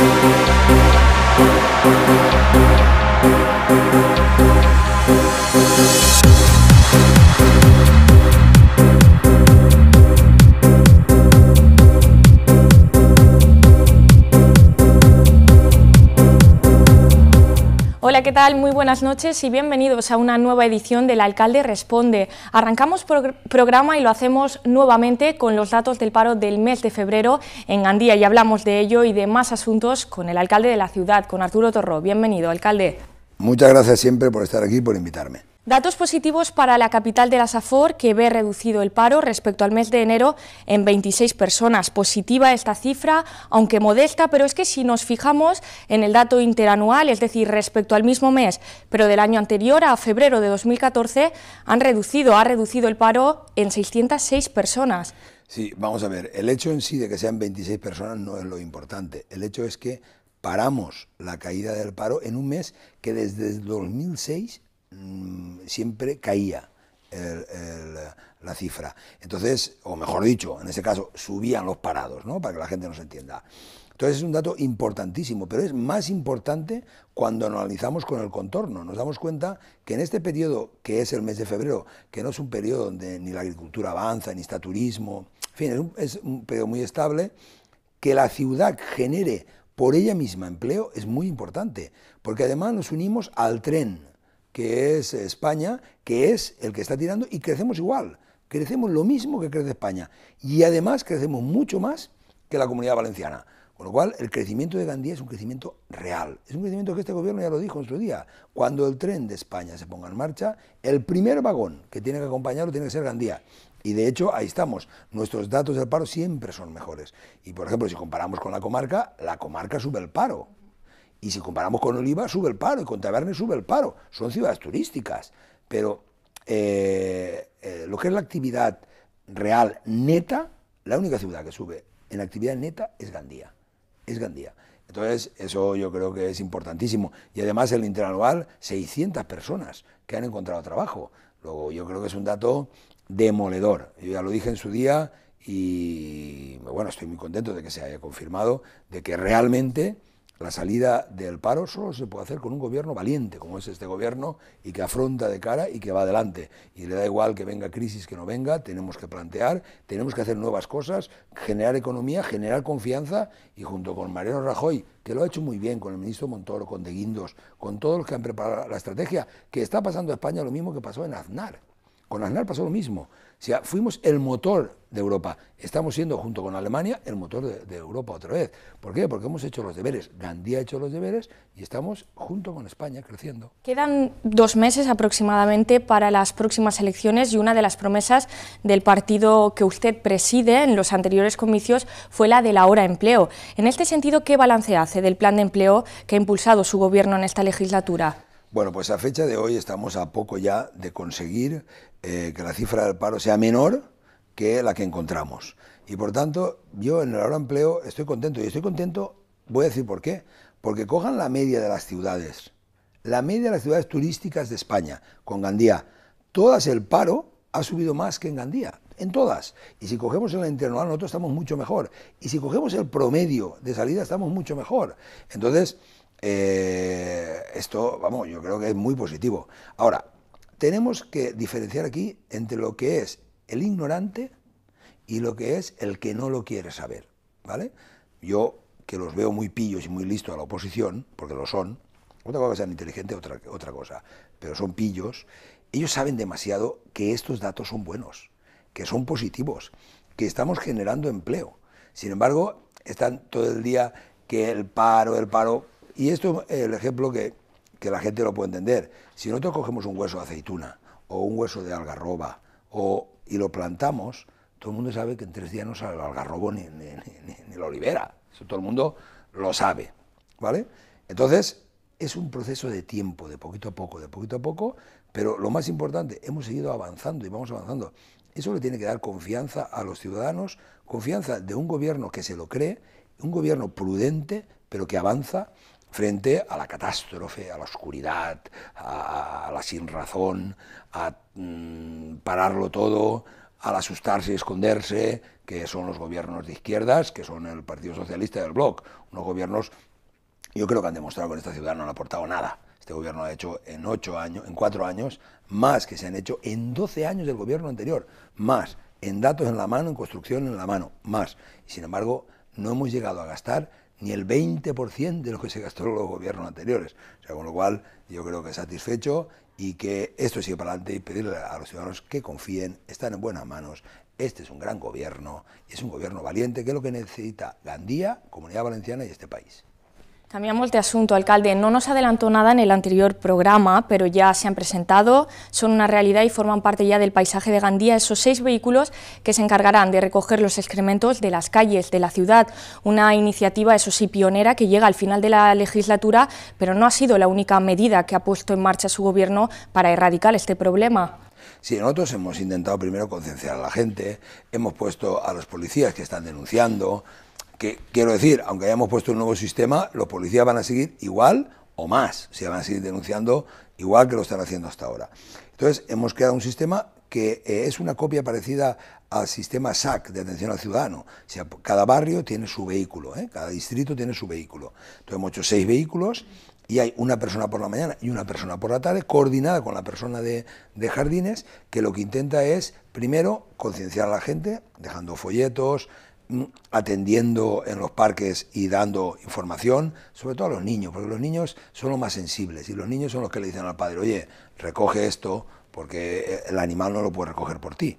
Thank you. Muy buenas noches y bienvenidos a una nueva edición del Alcalde Responde. Arrancamos programa y lo hacemos nuevamente con los datos del paro del mes de febrero en Gandía y hablamos de ello y de más asuntos con el alcalde de la ciudad, con Arturo Torro. Bienvenido, alcalde. Muchas gracias siempre por estar aquí y por invitarme. Datos positivos para la capital de la SAFOR, que ve reducido el paro respecto al mes de enero en 26 personas. Positiva esta cifra, aunque modesta, pero es que si nos fijamos en el dato interanual, es decir, respecto al mismo mes, pero del año anterior a febrero de 2014, han reducido, ha reducido el paro en 606 personas. Sí, vamos a ver, el hecho en sí de que sean 26 personas no es lo importante. El hecho es que paramos la caída del paro en un mes que desde 2006 Mm, siempre caía la cifra. Entonces, o mejor dicho, en ese caso, subían los parados, ¿no? Para que la gente nos entienda. Entonces es un dato importantísimo, pero es más importante cuando analizamos con el contorno. Nos damos cuenta que en este periodo, que es el mes de febrero, que no es un periodo donde ni la agricultura avanza, ni está turismo, en fin, es un, es un periodo muy estable, que la ciudad genere por ella misma empleo es muy importante, porque además nos unimos al tren, que es España, que es el que está tirando y crecemos igual, crecemos lo mismo que crece España y además crecemos mucho más que la comunidad valenciana. Con lo cual, el crecimiento de Gandía es un crecimiento real. Es un crecimiento que este gobierno ya lo dijo en su día. Cuando el tren de España se ponga en marcha, el primer vagón que tiene que acompañarlo tiene que ser Gandía. Y de hecho, ahí estamos. Nuestros datos del paro siempre son mejores. Y por ejemplo, si comparamos con la comarca, la comarca sube el paro. Y si comparamos con Oliva, sube el paro, y con Tabernes sube el paro. Son ciudades turísticas, pero eh, eh, lo que es la actividad real neta, la única ciudad que sube en la actividad neta es Gandía. Es Gandía. Entonces, eso yo creo que es importantísimo. Y además, el interanual, 600 personas que han encontrado trabajo. Luego, yo creo que es un dato demoledor. Yo ya lo dije en su día y, bueno, estoy muy contento de que se haya confirmado, de que realmente la salida del paro solo se puede hacer con un gobierno valiente, como es este gobierno, y que afronta de cara y que va adelante. Y le da igual que venga crisis, que no venga, tenemos que plantear, tenemos que hacer nuevas cosas, generar economía, generar confianza, y junto con Mariano Rajoy, que lo ha hecho muy bien, con el ministro Montoro, con De Guindos, con todos los que han preparado la estrategia, que está pasando a España lo mismo que pasó en Aznar. Con Aznar pasó lo mismo. O sea, fuimos el motor de Europa. Estamos siendo, junto con Alemania, el motor de, Europa otra vez. ¿Por qué? Porque hemos hecho los deberes. Gandía ha hecho los deberes y estamos junto con España creciendo. Quedan dos meses aproximadamente para las próximas elecciones y una de las promesas del partido que usted preside en los anteriores comicios fue la de la hora empleo. En este sentido, ¿qué balance hace del plan de empleo que ha impulsado su gobierno en esta legislatura? Bueno, pues a fecha de hoy estamos a poco ya de conseguir eh, que la cifra del paro sea menor que la que encontramos. Y por tanto, yo en el ahora empleo estoy contento. Y estoy contento, voy a decir por qué. Porque cojan la media de las ciudades, la media de las ciudades turísticas de España, con Gandía. Todas el paro ha subido más que en Gandía, en todas. Y si cogemos en la interna nosotros estamos mucho mejor. Y si cogemos el promedio de salida, estamos mucho mejor. Entonces, eh, esto, vamos, yo creo que es muy positivo. Ahora, tenemos que diferenciar aquí entre lo que es el ignorante y lo que es el que no lo quiere saber, ¿vale? Yo, que los veo muy pillos y muy listos a la oposición, porque lo son, otra cosa que sean inteligentes, otra, otra cosa, pero son pillos, ellos saben demasiado que estos datos son buenos, que son positivos, que estamos generando empleo. Sin embargo, están todo el día que el paro, el paro, y esto es el ejemplo que, la gente lo puede entender. Si nosotros cogemos un hueso de aceituna o un hueso de algarroba y lo plantamos, todo el mundo sabe que en tres días no sale el algarrobo ni, ni, ni, la olivera. Eso todo el mundo lo sabe. ¿Vale? Entonces, es un proceso de tiempo, de poquito a poco, de poquito a poco, pero lo más importante, hemos seguido avanzando y vamos avanzando. Eso le tiene que dar confianza a los ciudadanos, confianza de un gobierno que se lo cree, un gobierno prudente, pero que avanza, frente a la catástrofe, a la oscuridad, a, a la sinrazón, a mm, pararlo todo, al asustarse y esconderse, que son los gobiernos de izquierdas, que son el Partido Socialista y el Bloc, unos gobiernos, yo creo que han demostrado que en esta ciudad no han aportado nada. Este gobierno ha hecho en ocho años, en cuatro años, más que se han hecho en doce años del gobierno anterior, más en datos en la mano, en construcción en la mano, más. Y sin embargo, no hemos llegado a gastar ni el 20% de lo que se gastó en los gobiernos anteriores. sea, con lo cual yo creo que satisfecho y que esto sigue para adelante y pedirle a los ciudadanos que confíen, están en buenas manos. Este es un gran gobierno, es un gobierno valiente, que es lo que necesita Gandía, Comunidad Valenciana y este país. Cambiamos de asunto, alcalde. No nos adelantó nada en el anterior programa, pero ya se han presentado, son una realidad y forman parte ya del paisaje de Gandía esos seis vehículos que se encargarán de recoger los excrementos de las calles de la ciudad. Una iniciativa, eso sí, pionera, que llega al final de la legislatura, pero no ha sido la única medida que ha puesto en marcha su gobierno para erradicar este problema. Sí, nosotros hemos intentado primero concienciar a la gente, hemos puesto a los policías que están denunciando, que quiero decir, aunque hayamos puesto un nuevo sistema, los policías van a seguir igual o más, si van a seguir denunciando igual que lo están haciendo hasta ahora. Entonces, hemos creado un sistema que eh, es una copia parecida al sistema SAC de atención al ciudadano. cada barrio tiene su vehículo, ¿eh? cada distrito tiene su vehículo. Entonces, hemos hecho seis vehículos y hay una persona por la mañana y una persona por la tarde, coordinada con la persona de jardines, que lo que intenta es, primero, concienciar a la gente, dejando folletos, atendiendo en los parques y dando información, sobre todo a los niños, porque los niños son los más sensibles y los niños son los que le dicen al padre, oye, recoge esto porque eh, el animal no lo puede recoger por ti.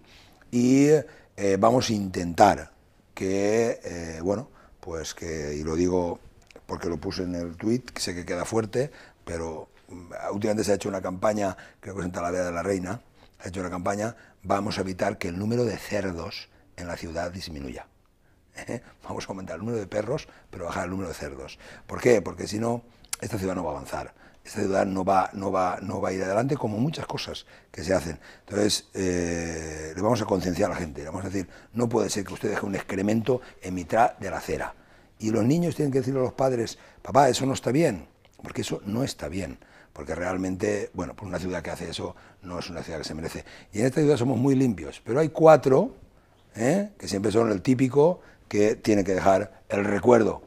Y eh, vamos a intentar que, eh, bueno, pues que, y lo digo porque lo puse en el tweet, sé que queda fuerte, pero mm, últimamente se ha hecho una campaña, que es la vida de la Reina, ha hecho una campaña, vamos a evitar que el número de cerdos en la ciudad disminuya. vamos a aumentar el número de perros, pero bajar el número de cerdos. ¿Por qué? Porque si no, esta ciudad no va a avanzar. Esta ciudad no va, no va, no va a ir adelante como muchas cosas que se hacen. Entonces, eh, le vamos a concienciar a la gente, le vamos a decir, no puede ser que usted deje un excremento en mitad de la acera. Y los niños tienen que decirle a los padres, papá, eso no está bien, porque eso no está bien porque realmente, bueno, por pues una ciudad que hace eso no es una ciudad que se merece. Y en esta ciudad somos muy limpios, pero hay cuatro, ¿eh? que siempre son el típico que tiene que dejar el recuerdo,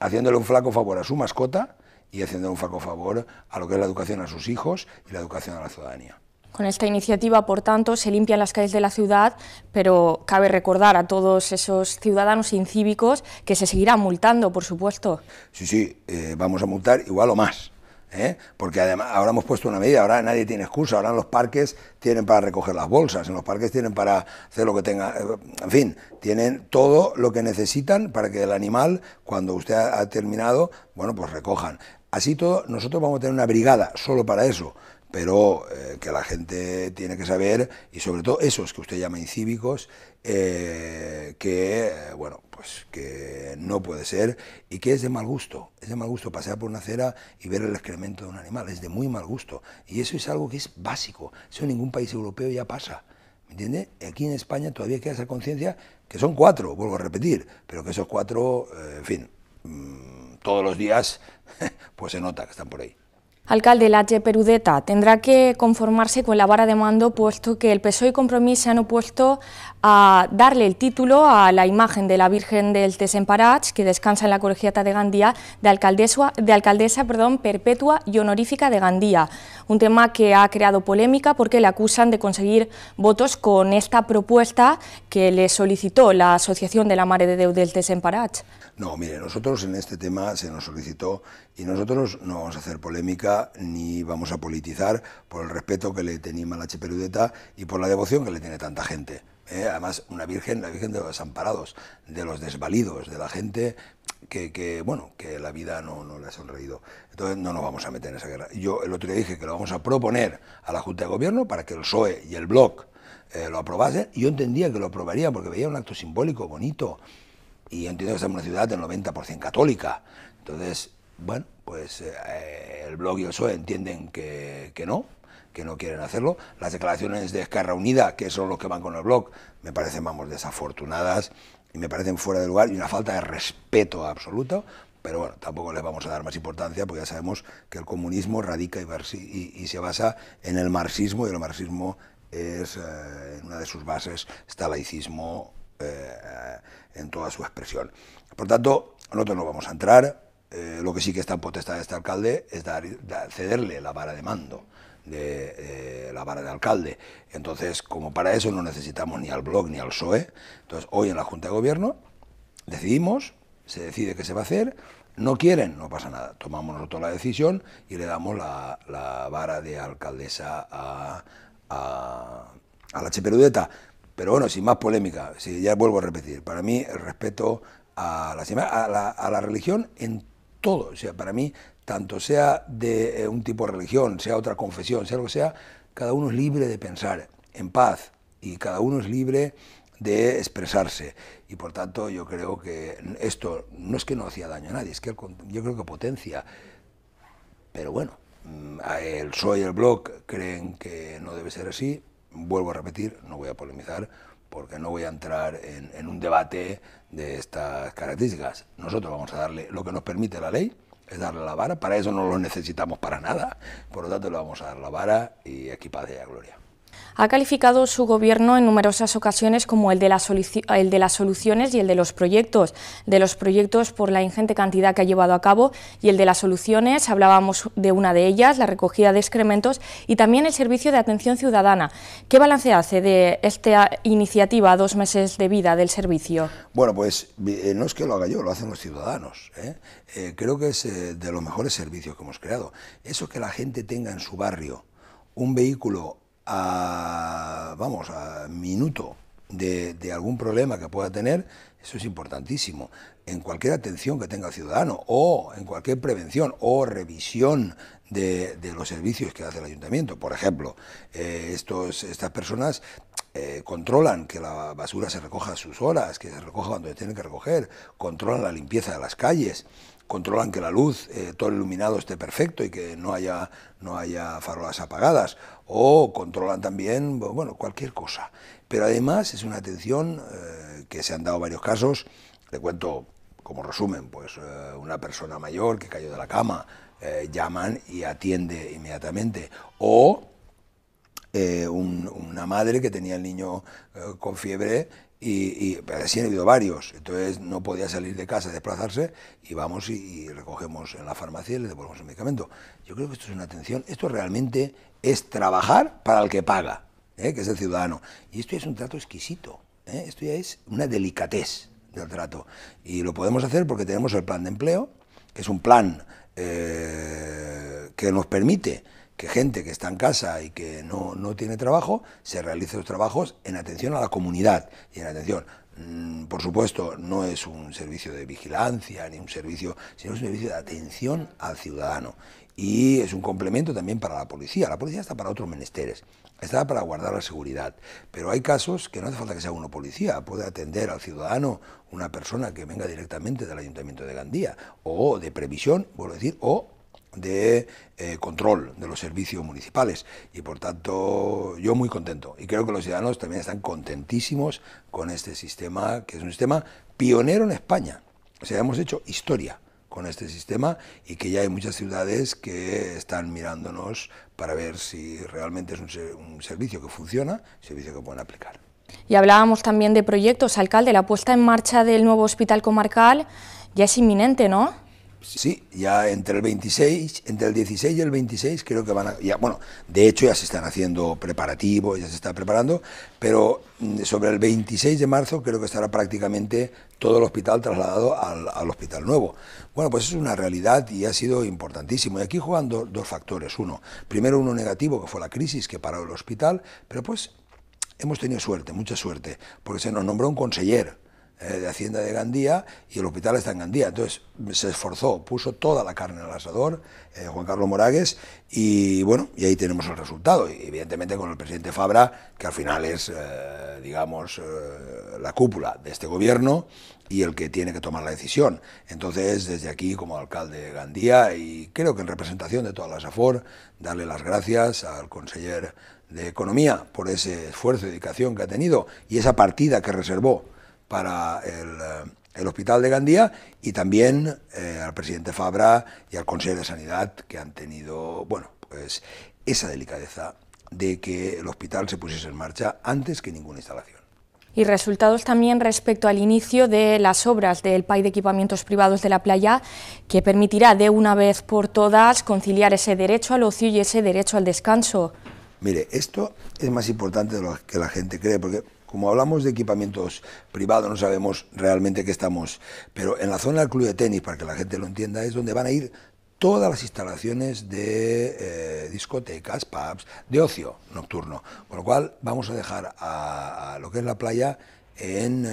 haciéndole un flaco favor a su mascota y haciéndole un flaco favor a lo que es la educación a sus hijos y la educación a la ciudadanía. Con esta iniciativa, por tanto, se limpian las calles de la ciudad, pero cabe recordar a todos esos ciudadanos incívicos que se seguirán multando, por supuesto. Sí, sí, eh, vamos a multar igual o más. ¿eh? porque además ahora hemos puesto una medida, ahora nadie tiene excusa, ahora en los parques tienen para recoger las bolsas, en los parques tienen para hacer lo que tenga, eh, en fin, tienen todo lo que necesitan para que el animal, cuando usted ha terminado, bueno, pues recojan. Así todo, nosotros vamos a tener una brigada solo para eso pero eh, que la gente tiene que saber, y sobre todo esos que usted llama incívicos, eh, que, eh, bueno, pues que no puede ser y que es de mal gusto, es de mal gusto pasear por una acera y ver el excremento de un animal, es de muy mal gusto, y eso es algo que es básico, eso en ningún país europeo ya pasa, ¿me entiende? Aquí en España todavía queda esa conciencia, que son cuatro, vuelvo a repetir, pero que esos cuatro, en fin, mm, todos los días, pues se nota que están por ahí. Alcalde, la Perudeta tendrá que conformarse con la vara de mando puesto que el PSOE y Compromís se han opuesto a darle el título a la imagen de la Virgen del Tesemparach... que descansa en la colegiata de Gandía, de alcaldesa, de alcaldesa perdón, perpetua y honorífica de Gandía, un tema que ha creado polémica porque le acusan de conseguir votos con esta propuesta que le solicitó la Asociación de la Mare de Déu del Tesemparach. No, mire, nosotros en este tema se nos solicitó y nosotros no vamos a hacer polémica ni vamos a politizar por el respeto que le tenía a la Cheperudeta y por la devoción que le tiene tanta gente. Eh, además, una virgen, la virgen de los desamparados, de los desvalidos, de la gente que, bueno, que la vida no, no, le ha sonreído. Entonces, no nos vamos a meter en esa guerra. Yo el otro día dije que lo vamos a proponer a la Junta de Gobierno para que el PSOE y el Bloc eh, lo aprobasen. Yo entendía que lo aprobaría porque veía un acto simbólico bonito. Y yo entiendo que estamos en una ciudad del 90% católica. Entonces, bueno, pues eh, el Bloc y el PSOE entienden que, que no, que no quieren hacerlo. Las declaraciones de Esquerra Unida, que son los que van con el blog, me parecen, vamos, desafortunadas y me parecen fuera de lugar y una falta de respeto absoluto. Pero bueno, tampoco les vamos a dar más importancia porque ya sabemos que el comunismo radica y, y, se basa en el marxismo y el marxismo es, eh, en una de sus bases está laicismo eh, en toda su expresión. Por tanto, nosotros no vamos a entrar. Eh, lo que sí que está en potestad de este alcalde es dar, dar, cederle la vara de mando de, la vara de alcalde. Entonces, como para eso no necesitamos ni al blog ni al PSOE, entonces hoy en la Junta de Gobierno decidimos, se decide qué se va a hacer, no quieren, no pasa nada, tomamos nosotros la decisión y le damos la, vara de alcaldesa a, la Cheperudeta. Pero bueno, sin más polémica, si ya vuelvo a repetir, para mí el respeto a la religión en todo. O sea, para mí tanto sea de eh, un tipo de religión, sea otra confesión, sea lo que sea, cada uno es libre de pensar en paz y cada uno es libre de expresarse. Y por tanto yo creo que esto no es que no hacía daño a nadie, es que yo creo que potencia. Pero bueno, el mm, Soy y el Bloc creen que no debe ser así. Vuelvo a repetir, no voy a polemizar porque no voy a entrar en un debate de estas características. Nosotros vamos a darle lo que nos permite la ley, es darle la vara, para eso no lo necesitamos para nada, por lo tanto le vamos a dar la vara y aquí paz gloria. Ha calificado su gobierno en numerosas ocasiones como el de, las de las soluciones y el de los proyectos. De los proyectos por la ingente cantidad que ha llevado a cabo y el de las soluciones, hablábamos de una de ellas, la recogida de excrementos y también el servicio de atención ciudadana. ¿Qué balance hace de esta iniciativa a dos meses de vida del servicio? Bueno, pues eh, no es que lo haga yo, lo hacen los ciudadanos. ¿eh? Eh, creo que es de los mejores servicios que hemos creado. Eso que la gente tenga en su barrio un vehículo a, vamos, a minuto de, algún problema que pueda tener, eso es importantísimo. En cualquier atención que tenga el ciudadano o en cualquier prevención o revisión de, los servicios que hace el ayuntamiento. Por ejemplo, eh, estos, estas personas eh, controlan que la basura se recoja a sus horas, que se recoja cuando tienen tiene que recoger, controlan la limpieza de las calles, controlan que la luz, eh, todo el iluminado esté perfecto y que no haya, no haya farolas apagadas, o controlan también, bueno, cualquier cosa. Pero además es una atención eh, que se han dado varios casos. Le cuento como resumen, pues eh, una persona mayor que cayó de la cama, eh, llaman y atiende inmediatamente. O una madre que tenía el niño con fiebre y, y así han habido varios, entonces no podía salir de casa, desplazarse, y vamos y, recogemos en la farmacia y le devolvemos el medicamento. Yo creo que esto es una atención, esto realmente es trabajar para el que paga, ¿eh? que es el ciudadano, y esto ya es un trato exquisito, ¿eh? esto ya es una delicatez del trato, y lo podemos hacer porque tenemos el plan de empleo, que es un plan eh, que nos permite que gente que está en casa y que no, no tiene trabajo, se realice los trabajos en atención a la comunidad y en atención mm, por supuesto, no es un servicio de vigilancia ni un servicio, sino un servicio de atención al ciudadano. Y es un complemento también para la policía. La policía está para otros menesteres, está para guardar la seguridad. Pero hay casos que no hace falta que sea uno policía, puede atender al ciudadano una persona que venga directamente del Ayuntamiento de Gandía, o de previsión, vuelvo a decir, o de eh, control de los servicios municipales y por tanto yo muy contento y creo que los ciudadanos también están contentísimos con este sistema que es un sistema pionero en España. O sea, hemos hecho historia con este sistema y que ya hay muchas ciudades que están mirándonos para ver si realmente es un, servicio que funciona, servicio que pueden aplicar. Y hablábamos también de proyectos, alcalde, la puesta en marcha del nuevo hospital comarcal ya es inminente, ¿no? Sí, ya entre el 26, entre el 16 y el 26 creo que van a... Ya, bueno, de hecho ya se están haciendo preparativos, ya se está preparando, pero mm, sobre el 26 de marzo creo que estará prácticamente todo el hospital trasladado al, hospital nuevo. Bueno, pues es una realidad y ha sido importantísimo. Y aquí juegan dos factores. Uno, primero uno negativo, que fue la crisis que paró el hospital, pero pues hemos tenido suerte, mucha suerte, porque se nos nombró un conseller eh, de Hacienda de Gandía y el hospital está en Gandía. Entonces se esforzó, puso toda la carne en el asador eh, Juan Carlos Moragues y bueno, y ahí tenemos el resultado. evidentemente con el presidente Fabra, que al final es, eh, digamos, la cúpula de este gobierno y el que tiene que tomar la decisión. Entonces, desde aquí, como alcalde de Gandía y creo que en representación de toda la AFOR, darle las gracias al conseller de Economía por ese esfuerzo y dedicación que ha tenido y esa partida que reservó para eh, el, hospital de Gandía y también eh, al presidente Fabra y al Consejo de Sanidad que han tenido, bueno, pues esa delicadeza de que el hospital se pusiese en marcha antes que ninguna instalación y resultados también respecto al inicio de las obras del PAI de equipamientos privados de la playa, que permitirá de una vez por todas conciliar ese derecho al ocio y ese derecho al descanso. Mire, esto es más importante de lo que la gente cree, porque como hablamos de equipamientos privados, no sabemos realmente qué estamos, pero en la zona del club de tenis, para que la gente lo entienda, es donde van a ir todas las instalaciones de eh, discotecas, pubs, de ocio nocturno. Con lo cual vamos a dejar a, lo que es la playa en,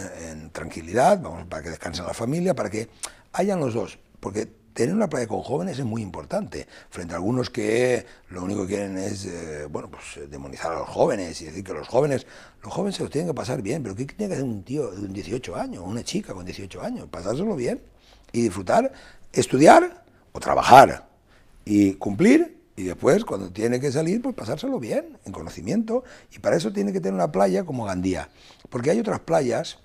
tranquilidad, vamos, para que descansen la familia, para que hayan los dos, porque tener una playa con jóvenes es muy importante, frente a algunos que lo único que quieren es eh, bueno, pues, eh, demonizar a los jóvenes y decir que los jóvenes, los jóvenes se los tienen que pasar bien, pero ¿qué tiene que hacer un tío de un 18 años, una chica con 18 años? Pasárselo bien y disfrutar, estudiar o trabajar y cumplir y después cuando tiene que salir, pues pasárselo bien, en conocimiento, y para eso tiene que tener una playa como Gandía, porque hay otras playas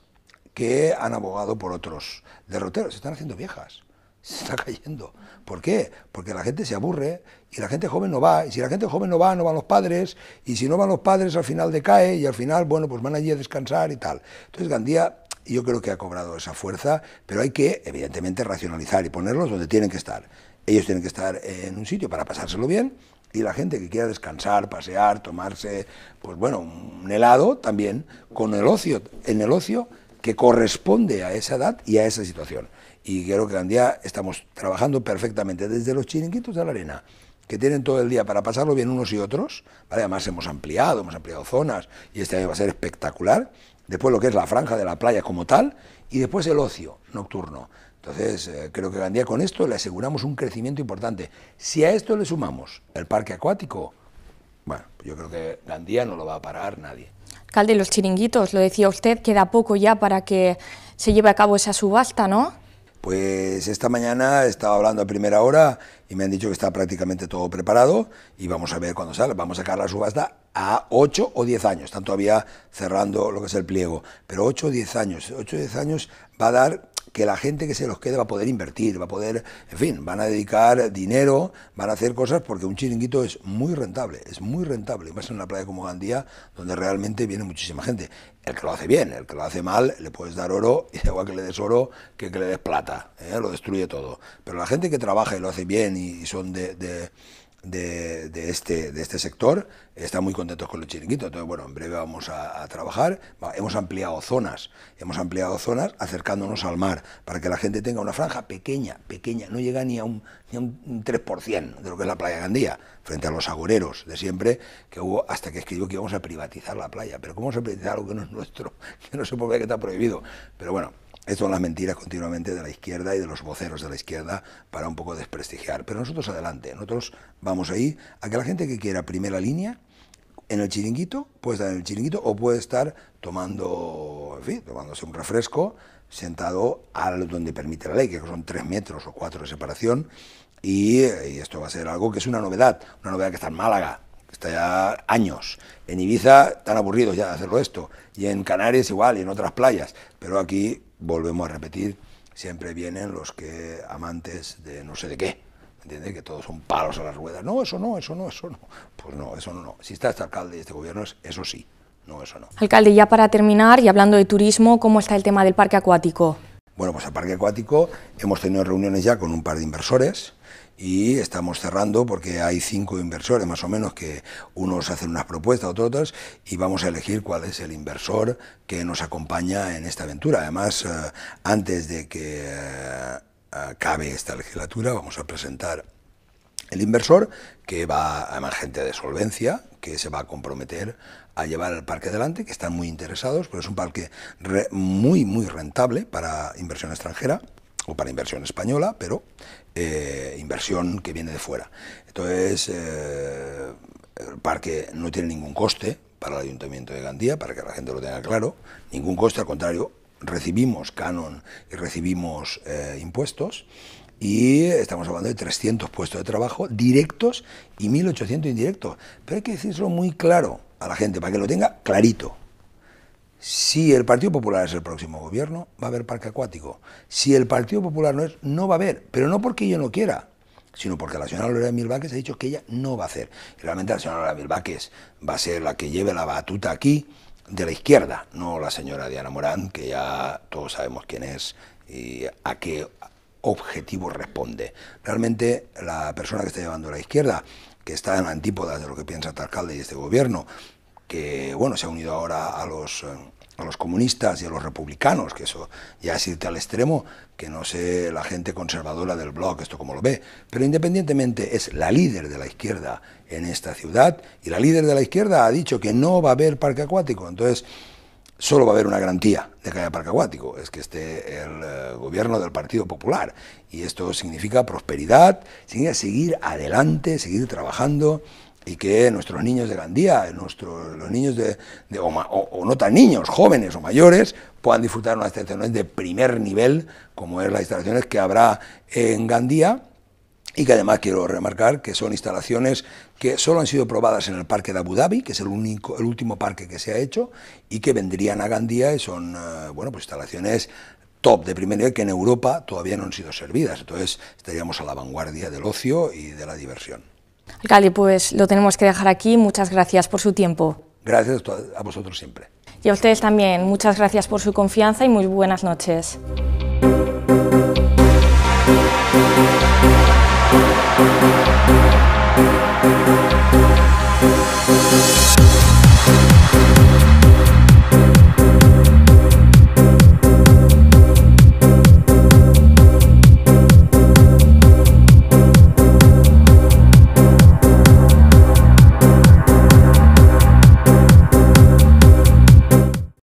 que han abogado por otros derroteros, se están haciendo viejas se está cayendo. ¿Por qué? Porque la gente se aburre y la gente joven no va. Y si la gente joven no va, no van los padres. Y si no van los padres, al final decae y al final, bueno, pues van allí a descansar y tal. Entonces Gandía yo creo que ha cobrado esa fuerza, pero hay que, evidentemente, racionalizar y ponerlos donde tienen que estar. Ellos tienen que estar en un sitio para pasárselo bien y la gente que quiera descansar, pasear, tomarse, pues bueno, un helado también, con el ocio, en el ocio que corresponde a esa edad y a esa situación y creo que Gandía estamos trabajando perfectamente desde los chiringuitos de la arena que tienen todo el día para pasarlo bien unos y otros, además hemos ampliado, hemos ampliado zonas y este año va a ser espectacular, después lo que es la franja de la playa como tal y después el ocio nocturno. Entonces eh, creo que Gandía con esto le aseguramos un crecimiento importante. Si a esto le sumamos el parque acuático, bueno, pues yo creo que Gandía no lo va a parar nadie. Alcalde, los chiringuitos, lo decía usted, queda poco ya para que se lleve a cabo esa subasta, ¿no? Pues esta mañana estaba hablando a primera hora y me han dicho que está prácticamente todo preparado y vamos a ver cuándo sale. Vamos a sacar la subasta a 8 o 10 años. Están todavía cerrando lo que es el pliego. Pero 8 o 10 años. 8 o 10 años va a dar que la gente que se los quede va a poder invertir, va a poder, en fin, van a dedicar dinero, van a hacer cosas, porque un chiringuito es muy rentable, es muy rentable, y más en una playa como Gandía, donde realmente viene muchísima gente. El que lo hace bien, el que lo hace mal, le puedes dar oro, y igual que le des oro, que, le des plata, ¿eh? lo destruye todo. Pero la gente que trabaja y lo hace bien y, son de, este, de este sector, están muy contentos con los chiringuitos. Entonces, bueno, en breve vamos a, trabajar. hemos ampliado zonas, hemos ampliado zonas acercándonos al mar para que la gente tenga una franja pequeña, pequeña, no llega ni a un, 3% de lo que es la playa Gandía, frente a los agoreros de siempre que hubo hasta que escribió que íbamos a privatizar la playa. Pero ¿cómo se privatiza algo que no es nuestro? Que no se puede que está prohibido. Pero bueno, estas son las mentiras continuamente de la izquierda y de los voceros de la izquierda para un poco desprestigiar. Pero nosotros adelante, nosotros vamos ahí a que la gente que quiera primera línea en el chiringuito, puede estar en el chiringuito o puede estar tomando, en fin, tomándose un refresco sentado al donde permite la ley, que son tres metros o cuatro de separación. Y, eh, esto va a ser algo que es una novedad, una novedad que está en Málaga, que está ya años. En Ibiza están aburridos ya de hacerlo esto, y en Canarias igual, y en otras playas, pero aquí volvemos a repetir, siempre vienen los que amantes de no sé de qué. Que todos son palos a las ruedas. No, eso no, eso no, eso no. Pues no, eso no. no Si está este alcalde y este gobierno, eso sí. No, eso no. Alcalde, ya para terminar y hablando de turismo, ¿cómo está el tema del parque acuático? Bueno, pues el parque acuático hemos tenido reuniones ya con un par de inversores y estamos cerrando porque hay cinco inversores más o menos que unos hacen unas propuestas, otros otras y vamos a elegir cuál es el inversor que nos acompaña en esta aventura. Además, eh, antes de que eh, acabe esta legislatura vamos a presentar el inversor que va, además gente de solvencia, que se va a comprometer a llevar el parque adelante, que están muy interesados, pero es un parque muy, muy rentable para inversión extranjera o para inversión española, pero eh, inversión que viene de fuera. Entonces, eh, el parque no tiene ningún coste para el Ayuntamiento de Gandía, para que la gente lo tenga claro, ningún coste, al contrario, recibimos canon y recibimos eh, impuestos y estamos hablando de 300 puestos de trabajo directos y 1.800 indirectos. Pero hay que decirlo muy claro a la gente, para que lo tenga clarito. Si el Partido Popular es el próximo gobierno, va a haber parque acuático. Si el Partido Popular no es, no va a haber, pero no porque yo no quiera, sino porque la señora Lorena Milváquez ha dicho que ella no va a hacer. realmente la señora Lorena Milváquez va a ser la que lleve la batuta aquí de la izquierda, no la señora Diana Morán, que ya todos sabemos quién es y a qué objetivo responde. Realmente la persona que está llevando a la izquierda, que está en la antípodas de lo que piensa el este alcalde y este gobierno, que bueno, se ha unido ahora eh, a los, comunistas y a los republicanos, que eso ya es irte al extremo, que no sé la gente conservadora del blog esto como lo ve, pero independientemente es la líder de la izquierda en esta ciudad y la líder de la izquierda ha dicho que no va a haber parque acuático, entonces solo va a haber una garantía de que haya parque acuático, es que esté el eh, gobierno del Partido Popular. Y esto significa prosperidad, significa seguir adelante, seguir trabajando y que nuestros niños de Gandía, nuestros, los niños de, o, no tan niños, jóvenes o mayores, puedan disfrutar unas instalaciones de primer nivel, como es las instalaciones que habrá en Gandía, y que además quiero remarcar que son instalaciones que solo han sido probadas en el Parque de Abu Dhabi, que es el, único, el último parque que se ha hecho, y que vendrían a Gandía y son eh, bueno, pues instalaciones top de primer nivel que en Europa todavía no han sido servidas. Entonces estaríamos a la vanguardia del ocio y de la diversión. Alcalde, pues lo tenemos que dejar aquí. Muchas gracias por su tiempo. Gracias a vosotros siempre. Y a ustedes también. Muchas gracias por su confianza y muy buenas noches.